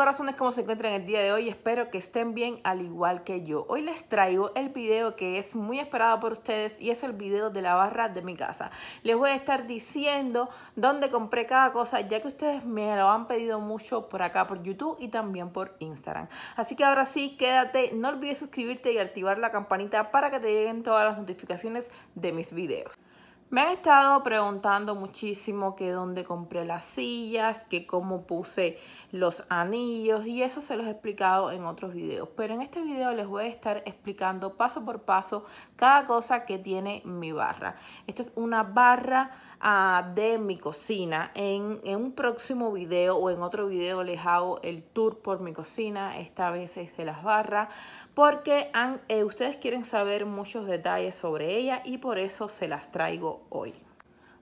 corazones, como se encuentran el día de hoy? Espero que estén bien al igual que yo. Hoy les traigo el video que es muy esperado por ustedes y es el video de la barra de mi casa. Les voy a estar diciendo dónde compré cada cosa, ya que ustedes me lo han pedido mucho por acá, por YouTube y también por Instagram. Así que ahora sí, quédate, no olvides suscribirte y activar la campanita para que te lleguen todas las notificaciones de mis videos. Me han estado preguntando muchísimo que dónde compré las sillas, que cómo puse los anillos y eso se los he explicado en otros videos. Pero en este video les voy a estar explicando paso por paso cada cosa que tiene mi barra. Esto es una barra Ah, de mi cocina. En, un próximo video o en otro video les hago el tour por mi cocina, esta vez es de las barras, porque eh, ustedes quieren saber muchos detalles sobre ella y por eso se las traigo hoy.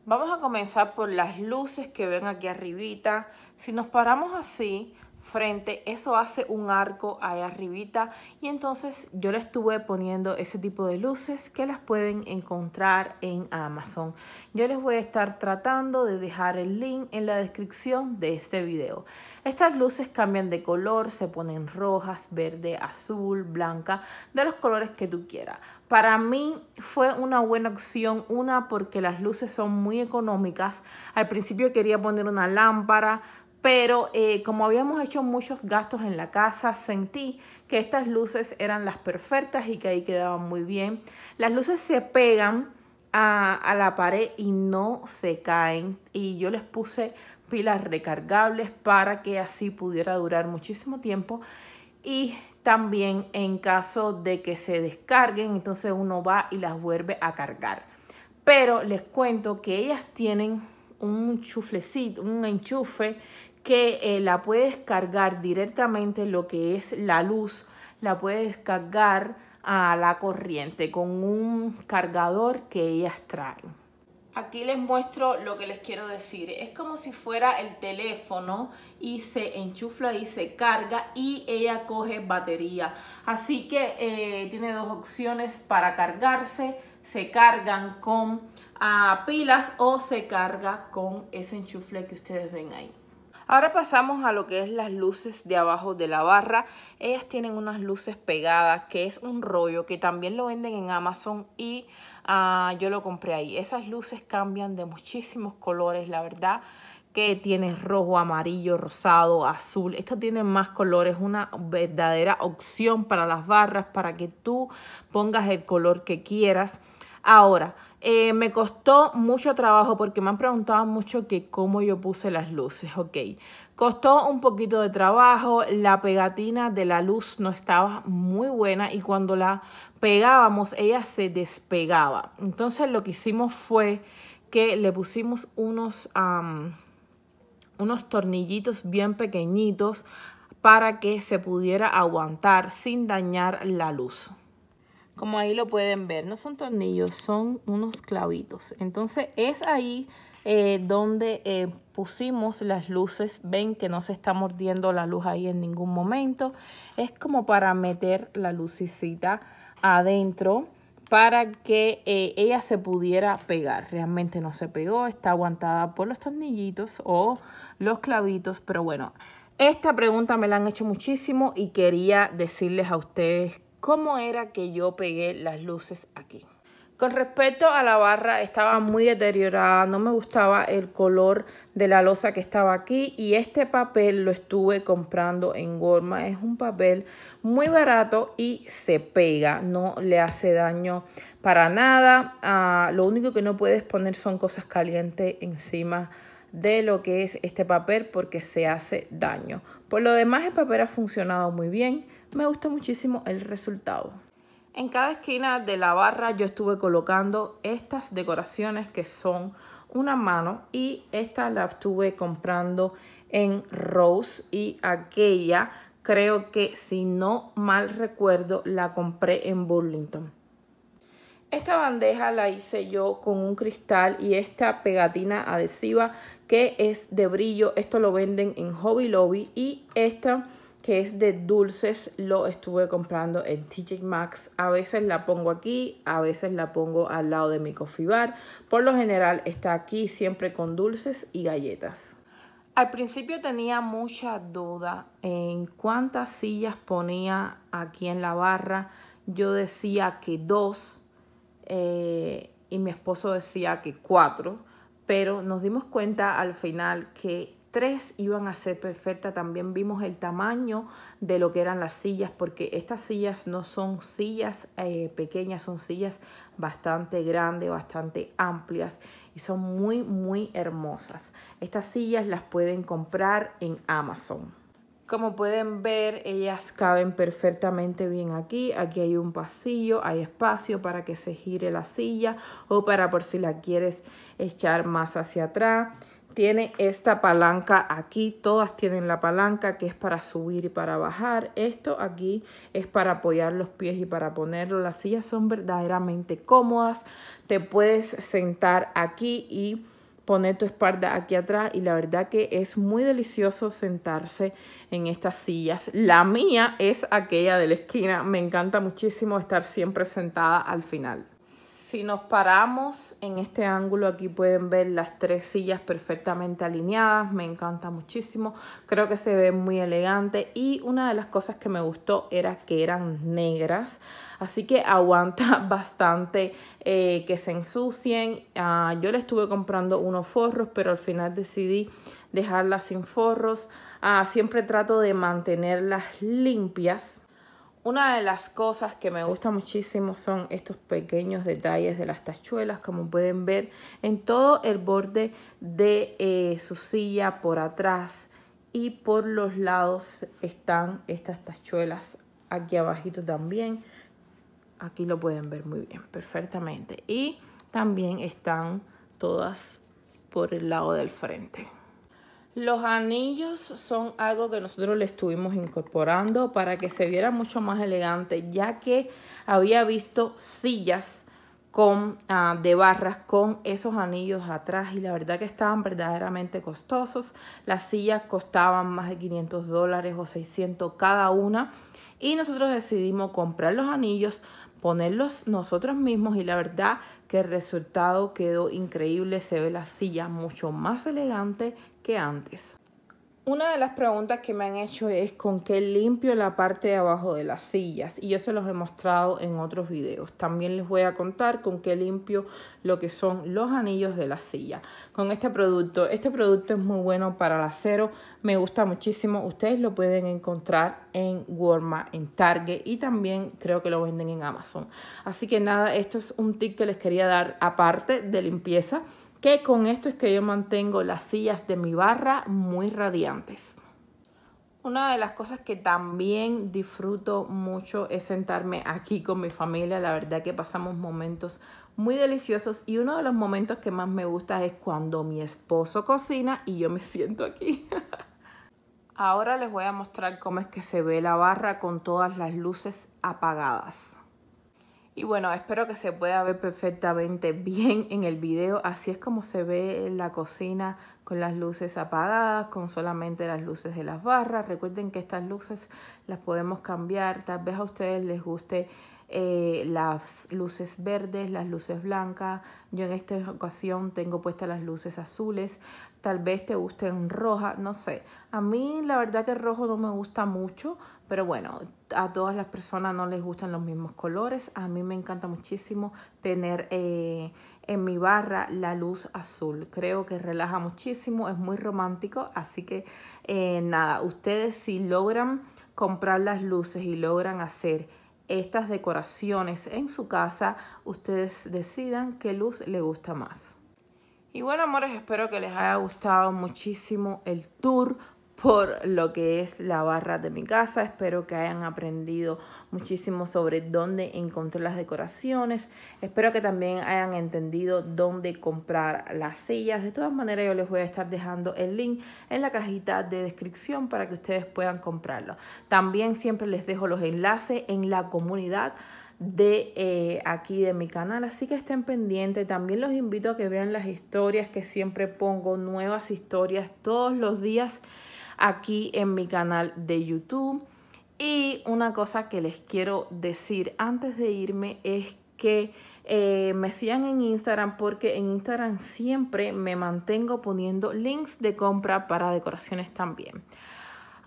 Vamos a comenzar por las luces que ven aquí arribita. Si nos paramos así, frente, eso hace un arco ahí arribita y entonces yo le estuve poniendo ese tipo de luces que las pueden encontrar en Amazon. Yo les voy a estar tratando de dejar el link en la descripción de este vídeo Estas luces cambian de color, se ponen rojas, verde, azul, blanca, de los colores que tú quieras. Para mí fue una buena opción, una porque las luces son muy económicas. Al principio quería poner una lámpara, pero eh, como habíamos hecho muchos gastos en la casa, sentí que estas luces eran las perfectas y que ahí quedaban muy bien. Las luces se pegan a, a la pared y no se caen. Y yo les puse pilas recargables para que así pudiera durar muchísimo tiempo. Y también en caso de que se descarguen, entonces uno va y las vuelve a cargar. Pero les cuento que ellas tienen un chuflecito, un enchufe que eh, la puedes cargar directamente lo que es la luz, la puedes cargar a la corriente con un cargador que ellas traen. Aquí les muestro lo que les quiero decir. Es como si fuera el teléfono y se enchufla y se carga y ella coge batería. Así que eh, tiene dos opciones para cargarse. Se cargan con ah, pilas o se carga con ese enchufle que ustedes ven ahí. Ahora pasamos a lo que es las luces de abajo de la barra. Ellas tienen unas luces pegadas, que es un rollo, que también lo venden en Amazon y ah, yo lo compré ahí. Esas luces cambian de muchísimos colores, la verdad que tiene rojo, amarillo, rosado, azul. Esto tiene más colores, una verdadera opción para las barras, para que tú pongas el color que quieras. Ahora, eh, me costó mucho trabajo porque me han preguntado mucho que cómo yo puse las luces, ok. Costó un poquito de trabajo, la pegatina de la luz no estaba muy buena y cuando la pegábamos ella se despegaba. Entonces lo que hicimos fue que le pusimos unos, unos tornillitos bien pequeñitos para que se pudiera aguantar sin dañar la luz como ahí lo pueden ver, no son tornillos, son unos clavitos. Entonces es ahí eh, donde eh, pusimos las luces, ven que no se está mordiendo la luz ahí en ningún momento. Es como para meter la lucecita adentro para que eh, ella se pudiera pegar. Realmente no se pegó, está aguantada por los tornillitos o los clavitos, pero bueno. Esta pregunta me la han hecho muchísimo y quería decirles a ustedes cómo era que yo pegué las luces aquí. Con respecto a la barra, estaba muy deteriorada, no me gustaba el color de la losa que estaba aquí y este papel lo estuve comprando en Gorma. Es un papel muy barato y se pega, no le hace daño para nada. Ah, lo único que no puedes poner son cosas calientes encima de lo que es este papel porque se hace daño. Por lo demás el papel ha funcionado muy bien, me gusta muchísimo el resultado. En cada esquina de la barra yo estuve colocando estas decoraciones que son una mano y esta la estuve comprando en Rose y aquella creo que si no mal recuerdo la compré en Burlington. Esta bandeja la hice yo con un cristal y esta pegatina adhesiva que es de brillo. Esto lo venden en Hobby Lobby y esta que es de dulces lo estuve comprando en TJ Maxx. A veces la pongo aquí, a veces la pongo al lado de mi coffee bar. Por lo general está aquí siempre con dulces y galletas. Al principio tenía mucha duda en cuántas sillas ponía aquí en la barra. Yo decía que dos, eh, y mi esposo decía que cuatro, pero nos dimos cuenta al final que tres iban a ser perfectas. También vimos el tamaño de lo que eran las sillas, porque estas sillas no son sillas eh, pequeñas, son sillas bastante grandes, bastante amplias y son muy, muy hermosas. Estas sillas las pueden comprar en Amazon. Como pueden ver, ellas caben perfectamente bien aquí. Aquí hay un pasillo, hay espacio para que se gire la silla o para por si la quieres echar más hacia atrás. Tiene esta palanca aquí, todas tienen la palanca que es para subir y para bajar. Esto aquí es para apoyar los pies y para ponerlo. Las sillas son verdaderamente cómodas. Te puedes sentar aquí y poner tu espalda aquí atrás y la verdad que es muy delicioso sentarse en estas sillas. La mía es aquella de la esquina, me encanta muchísimo estar siempre sentada al final. Si nos paramos en este ángulo, aquí pueden ver las tres sillas perfectamente alineadas. Me encanta muchísimo. Creo que se ve muy elegante. Y una de las cosas que me gustó era que eran negras. Así que aguanta bastante eh, que se ensucien. Ah, yo le estuve comprando unos forros, pero al final decidí dejarlas sin forros. Ah, siempre trato de mantenerlas limpias una de las cosas que me gusta muchísimo son estos pequeños detalles de las tachuelas, como pueden ver en todo el borde de eh, su silla por atrás y por los lados están estas tachuelas aquí abajito también. Aquí lo pueden ver muy bien, perfectamente. Y también están todas por el lado del frente. Los anillos son algo que nosotros le estuvimos incorporando para que se viera mucho más elegante, ya que había visto sillas con, ah, de barras con esos anillos atrás y la verdad que estaban verdaderamente costosos. Las sillas costaban más de 500 dólares o 600 cada una y nosotros decidimos comprar los anillos, ponerlos nosotros mismos y la verdad que el resultado quedó increíble. Se ve la silla mucho más elegante antes. Una de las preguntas que me han hecho es con qué limpio la parte de abajo de las sillas y yo se los he mostrado en otros videos. También les voy a contar con qué limpio lo que son los anillos de la silla con este producto. Este producto es muy bueno para el acero, me gusta muchísimo. Ustedes lo pueden encontrar en Walmart, en Target y también creo que lo venden en Amazon. Así que nada, esto es un tip que les quería dar aparte de limpieza que con esto es que yo mantengo las sillas de mi barra muy radiantes. Una de las cosas que también disfruto mucho es sentarme aquí con mi familia. La verdad que pasamos momentos muy deliciosos y uno de los momentos que más me gusta es cuando mi esposo cocina y yo me siento aquí. Ahora les voy a mostrar cómo es que se ve la barra con todas las luces apagadas. Y bueno, espero que se pueda ver perfectamente bien en el video. Así es como se ve la cocina con las luces apagadas, con solamente las luces de las barras. Recuerden que estas luces las podemos cambiar. Tal vez a ustedes les guste eh, las luces verdes, las luces blancas. Yo en esta ocasión tengo puestas las luces azules. Tal vez te gusten rojas no sé. A mí la verdad que rojo no me gusta mucho, pero bueno, a todas las personas no les gustan los mismos colores. A mí me encanta muchísimo tener eh, en mi barra la luz azul. Creo que relaja muchísimo, es muy romántico. Así que eh, nada, ustedes si logran comprar las luces y logran hacer estas decoraciones en su casa, ustedes decidan qué luz les gusta más. Y bueno, amores, espero que les haya gustado muchísimo el tour por lo que es la barra de mi casa. Espero que hayan aprendido muchísimo sobre dónde encontrar las decoraciones. Espero que también hayan entendido dónde comprar las sillas. De todas maneras, yo les voy a estar dejando el link en la cajita de descripción para que ustedes puedan comprarlo. También siempre les dejo los enlaces en la comunidad de eh, aquí de mi canal así que estén pendientes también los invito a que vean las historias que siempre pongo nuevas historias todos los días aquí en mi canal de YouTube. Y una cosa que les quiero decir antes de irme es que eh, me sigan en Instagram porque en Instagram siempre me mantengo poniendo links de compra para decoraciones también.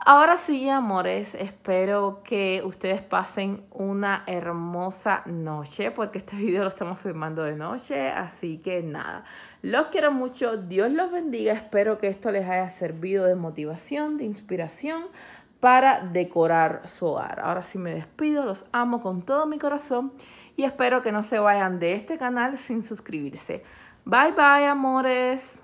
Ahora sí, amores, espero que ustedes pasen una hermosa noche, porque este video lo estamos filmando de noche, así que nada, los quiero mucho, Dios los bendiga, espero que esto les haya servido de motivación, de inspiración para decorar su hogar. Ahora sí me despido, los amo con todo mi corazón y espero que no se vayan de este canal sin suscribirse. Bye bye, amores.